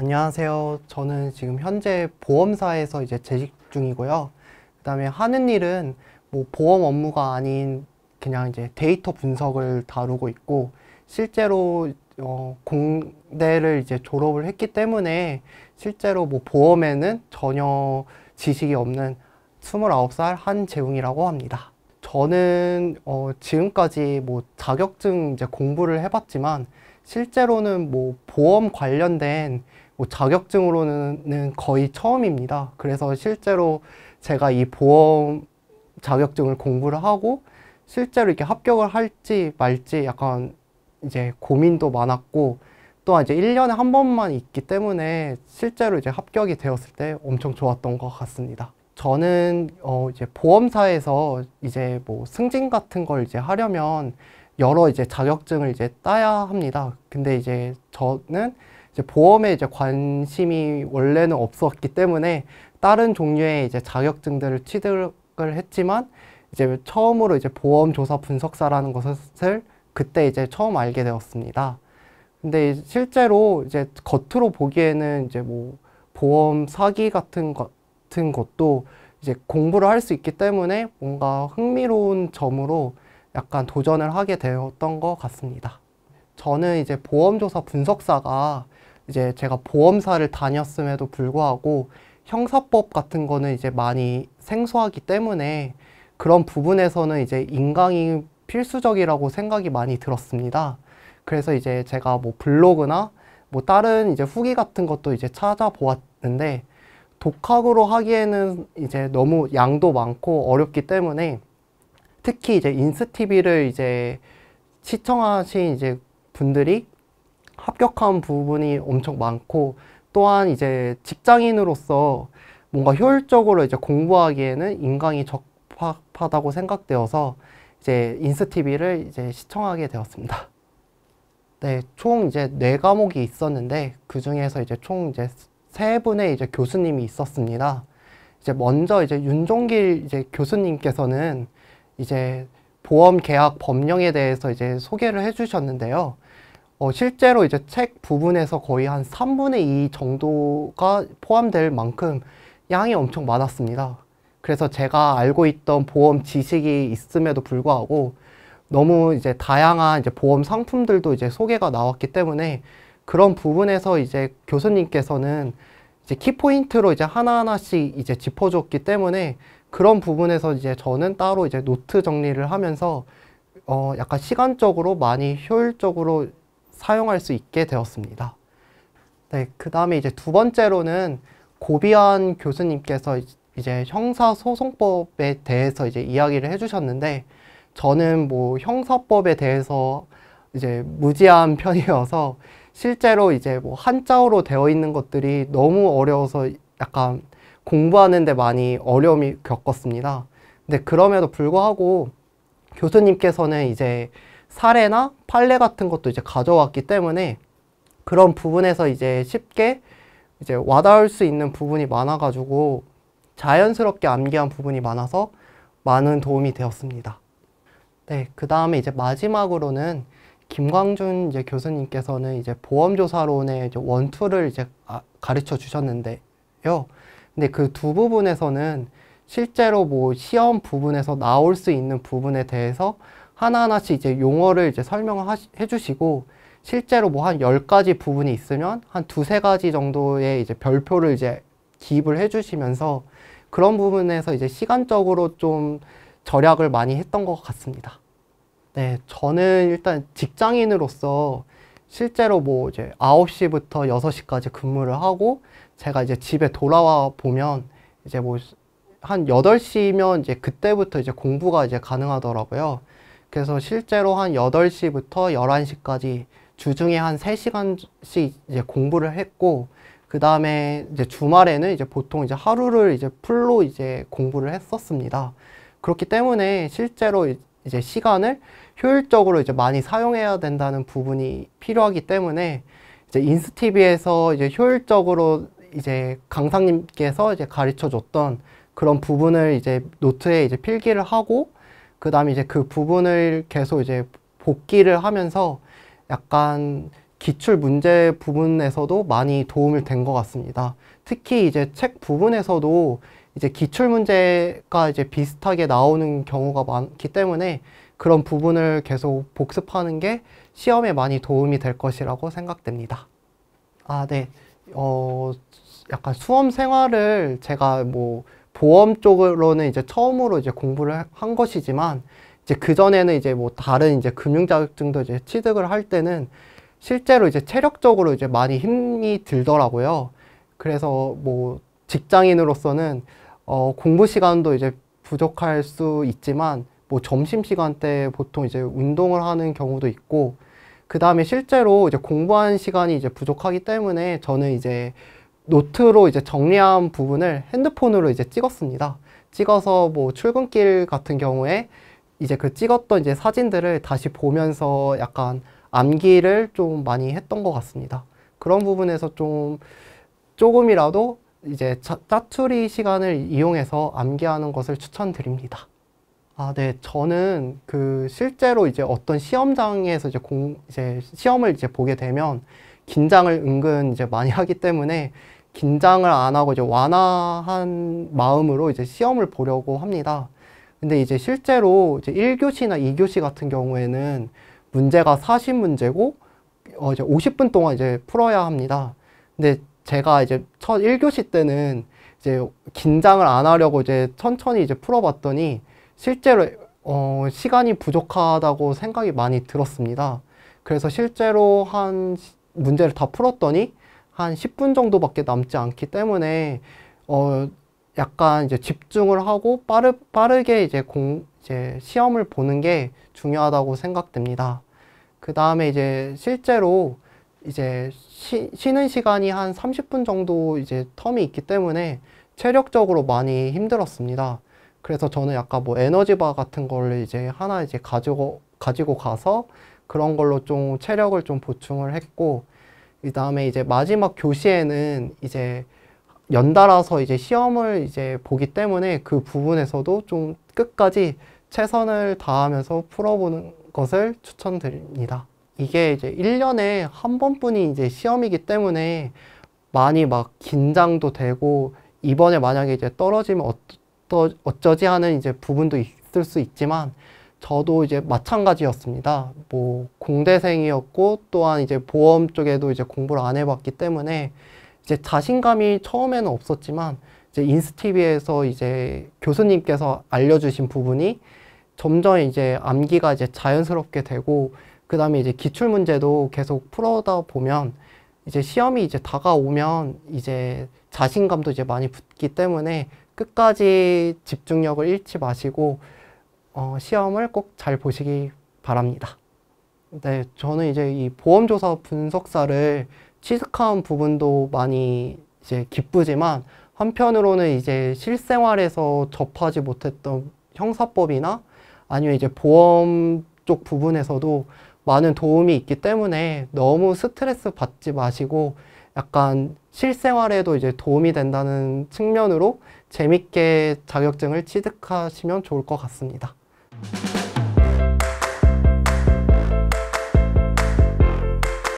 안녕하세요. 저는 지금 현재 보험사에서 이제 재직 중이고요. 그다음에 하는 일은 뭐 보험 업무가 아닌 그냥 이제 데이터 분석을 다루고 있고 실제로 어, 공대를 이제 졸업을 했기 때문에 실제로 뭐 보험에는 전혀 지식이 없는 29살 한재웅이라고 합니다. 저는 어, 지금까지 뭐 자격증 이제 공부를 해봤지만 실제로는 뭐 보험 관련된 뭐 자격증으로는 거의 처음입니다. 그래서 실제로 제가 이 보험 자격증을 공부를 하고 실제로 이렇게 합격을 할지 말지 약간 이제 고민도 많았고 또한 이제 1년에 한 번만 있기 때문에 실제로 이제 합격이 되었을 때 엄청 좋았던 것 같습니다. 저는 어 이제 보험사에서 이제 뭐 승진 같은 걸 이제 하려면 여러 이제 자격증을 이제 따야 합니다. 근데 이제 저는 이제 보험에 이제 관심이 원래는 없었기 때문에 다른 종류의 이제 자격증들을 취득을 했지만 이제 처음으로 이제 보험 조사 분석사라는 것을 그때 이제 처음 알게 되었습니다. 근데 실제로 이제 겉으로 보기에는 이제 뭐 보험 사기 같은 것 같은 것도 이제 공부를 할 수 있기 때문에 뭔가 흥미로운 점으로 약간 도전을 하게 되었던 것 같습니다. 저는 이제 보험조사 분석사가 이제 제가 보험사를 다녔음에도 불구하고 형사법 같은 거는 이제 많이 생소하기 때문에 그런 부분에서는 이제 인강이 필수적이라고 생각이 많이 들었습니다. 그래서 이제 제가 뭐 블로그나 뭐 다른 이제 후기 같은 것도 이제 찾아보았는데 독학으로 하기에는 이제 너무 양도 많고 어렵기 때문에 특히 이제 인스티비를 이제 시청하신 이제 분들이 합격한 부분이 엄청 많고 또한 이제 직장인으로서 뭔가 효율적으로 이제 공부하기에는 인강이 적합하다고 생각되어서 이제 인스티비를 이제 시청하게 되었습니다. 네, 총 이제 네 과목이 있었는데 그 중에서 이제 총 이제 세 분의 이제 교수님이 있었습니다. 이제 먼저 이제 윤종길 이제 교수님께서는 이제 보험 계약 법령에 대해서 이제 소개를 해주셨는데요. 어, 실제로 이제 책 부분에서 거의 한 3분의 2 정도가 포함될 만큼 양이 엄청 많았습니다. 그래서 제가 알고 있던 보험 지식이 있음에도 불구하고 너무 이제 다양한 이제 보험 상품들도 이제 소개가 나왔기 때문에 그런 부분에서 이제 교수님께서는 이제 키포인트로 이제 하나하나씩 이제 짚어줬기 때문에 그런 부분에서 이제 저는 따로 이제 노트 정리를 하면서 어 약간 시간적으로 많이 효율적으로 사용할 수 있게 되었습니다. 네, 그 다음에 이제 두 번째로는 고비안 교수님께서 이제 형사소송법에 대해서 이제 이야기를 해주셨는데 저는 뭐 형사법에 대해서 이제 무지한 편이어서 실제로 이제 뭐 한자어로 되어 있는 것들이 너무 어려워서 약간 공부하는데 많이 어려움이 겪었습니다. 근데 그럼에도 불구하고 교수님께서는 이제 사례나 판례 같은 것도 이제 가져왔기 때문에 그런 부분에서 이제 쉽게 이제 와닿을 수 있는 부분이 많아가지고 자연스럽게 암기한 부분이 많아서 많은 도움이 되었습니다. 네, 그 다음에 이제 마지막으로는 김광준 이제 교수님께서는 이제 보험조사론의 이제 원투를 이제 아, 가르쳐 주셨는데요. 근데 그 두 부분에서는 실제로 뭐 시험 부분에서 나올 수 있는 부분에 대해서 하나하나씩 이제 용어를 이제 설명을 해주시고 실제로 뭐 한 열가지 부분이 있으면 한 두세 가지 정도의 이제 별표를 이제 기입을 해주시면서 그런 부분에서 이제 시간적으로 좀 절약을 많이 했던 것 같습니다. 네, 저는 일단 직장인으로서 실제로 뭐 이제 9시부터 6시까지 근무를 하고 제가 이제 집에 돌아와 보면 이제 뭐한 8시면 이제 그때부터 이제 공부가 이제 가능하더라고요. 그래서 실제로 한 8시부터 11시까지 주중에 한 3시간씩 이제 공부를 했고 그 다음에 이제 주말에는 이제 보통 이제 하루를 이제 풀로 이제 공부를 했었습니다. 그렇기 때문에 실제로 이제 시간을 효율적으로 이제 많이 사용해야 된다는 부분이 필요하기 때문에 이제 인스티비에서 이제 효율적으로 이제 강사님께서 이제 가르쳐 줬던 그런 부분을 이제 노트에 이제 필기를 하고 그 다음에 이제 그 부분을 계속 이제 복기를 하면서 약간 기출 문제 부분에서도 많이 도움을 된것 같습니다. 특히 이제 책 부분에서도 이제 기출 문제가 이제 비슷하게 나오는 경우가 많기 때문에 그런 부분을 계속 복습하는 게 시험에 많이 도움이 될 것이라고 생각됩니다. 아, 네. 어, 약간 수험 생활을 제가 뭐 보험 쪽으로는 이제 처음으로 이제 공부를 한 것이지만 이제 그 전에는 이제 뭐 다른 이제 금융 자격증도 이제 취득을 할 때는 실제로 이제 체력적으로 이제 많이 힘이 들더라고요. 그래서 뭐 직장인으로서는 어 공부 시간도 이제 부족할 수 있지만 뭐 점심 시간 때 보통 이제 운동을 하는 경우도 있고 그 다음에 실제로 이제 공부한 시간이 이제 부족하기 때문에 저는 이제 노트로 이제 정리한 부분을 핸드폰으로 이제 찍었습니다. 찍어서 뭐 출근길 같은 경우에 이제 그 찍었던 이제 사진들을 다시 보면서 약간 암기를 좀 많이 했던 것 같습니다. 그런 부분에서 좀 조금이라도 이제 짜, 짜투리 시간을 이용해서 암기하는 것을 추천드립니다. 아, 네. 저는 그 실제로 이제 어떤 시험장에서 이제 공, 이제 시험을 이제 보게 되면 긴장을 은근 이제 많이 하기 때문에 긴장을 안 하고 이제 완화한 마음으로 이제 시험을 보려고 합니다. 근데 이제 실제로 이제 1교시나 2교시 같은 경우에는 문제가 40문제고 어 이제 50분 동안 이제 풀어야 합니다. 근데 제가 이제 첫 1교시 때는 이제 긴장을 안 하려고 이제 천천히 이제 풀어봤더니 실제로 어 시간이 부족하다고 생각이 많이 들었습니다. 그래서 실제로 한 문제를 다 풀었더니 한 10분 정도밖에 남지 않기 때문에 어 약간 이제 집중을 하고 빠르 빠르게 이제 공 이제 시험을 보는 게 중요하다고 생각됩니다. 그 다음에 이제 실제로 이제 쉬, 쉬는 시간이 한 30분 정도 이제 텀이 있기 때문에 체력적으로 많이 힘들었습니다. 그래서 저는 약간 뭐 에너지바 같은 걸 이제 하나 이제 가지고 가지고 가서 그런 걸로 좀 체력을 좀 보충을 했고 그 다음에 이제 마지막 교시에는 이제 연달아서 이제 시험을 이제 보기 때문에 그 부분에서도 좀 끝까지 최선을 다하면서 풀어보는 것을 추천드립니다. 이게 이제 1년에 한 번뿐이 이제 시험이기 때문에 많이 막 긴장도 되고 이번에 만약에 이제 떨어지면 어떠, 어쩌지 하는 이제 부분도 있을 수 있지만 저도 이제 마찬가지였습니다. 뭐 공대생이었고 또한 이제 보험 쪽에도 이제 공부를 안 해봤기 때문에 이제 자신감이 처음에는 없었지만 이제 인스티비에서 이제 교수님께서 알려주신 부분이 점점 이제 암기가 이제 자연스럽게 되고 그 다음에 이제 기출 문제도 계속 풀어다 보면 이제 시험이 이제 다가오면 이제 자신감도 이제 많이 붙기 때문에 끝까지 집중력을 잃지 마시고 어, 시험을 꼭 잘 보시기 바랍니다. 네, 저는 이제 이 보험조사 분석사를 취득한 부분도 많이 이제 기쁘지만 한편으로는 이제 실생활에서 접하지 못했던 형사법이나 아니면 이제 보험 쪽 부분에서도 많은 도움이 있기 때문에 너무 스트레스 받지 마시고 약간 실생활에도 이제 도움이 된다는 측면으로 재밌게 자격증을 취득하시면 좋을 것 같습니다. Thank you.